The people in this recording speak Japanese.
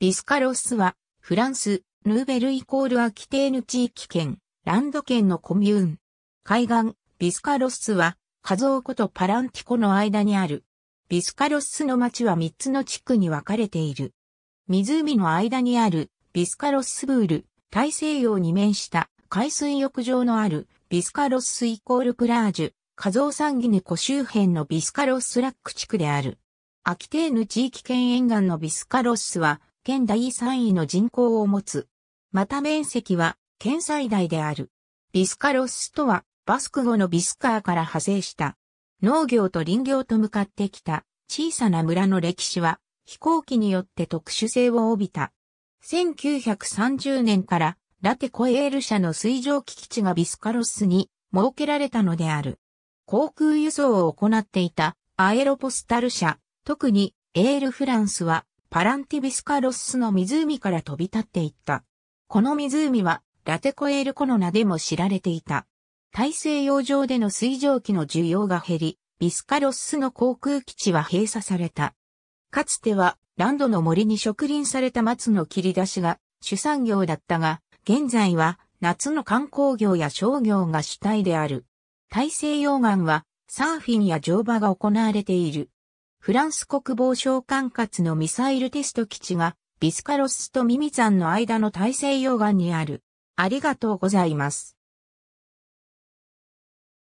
ビスカロスは、フランス、ヌーベルイコールアキテーヌ地域圏、ランド圏のコミューン。海岸、ビスカロスは、カゾー湖とパランティコの間にある。ビスカロスの町は3つの地区に分かれている。湖の間にある、ビスカロスブール、大西洋に面した海水浴場のある、ビスカロスイコールプラージュ、カゾーサンギネ湖周辺のビスカロスラック地区である。アキテーヌ地域圏沿岸のビスカロスは、県第3位の人口を持つ。また面積は県最大である。ビスカロスとはバスク語のビスカーから派生した。農業と林業と向かってきた小さな村の歴史は飛行機によって特殊性を帯びた。1930年からラテコエール社の水上機基地がビスカロスに設けられたのである。航空輸送を行っていたアエロポスタル社、特にエールフランスはパランティビスカロッスの湖から飛び立っていった。この湖はラテコエールコの名でも知られていた。大西洋上での水蒸気の需要が減り、ビスカロッスの航空基地は閉鎖された。かつてはランドの森に植林された松の切り出しが主産業だったが、現在は夏の観光業や商業が主体である。大西洋岸はサーフィンや乗馬が行われている。フランス国防省管轄のミサイルテスト基地が、ビスカロスとミミザンの間の大西洋岸にある。ありがとうございます。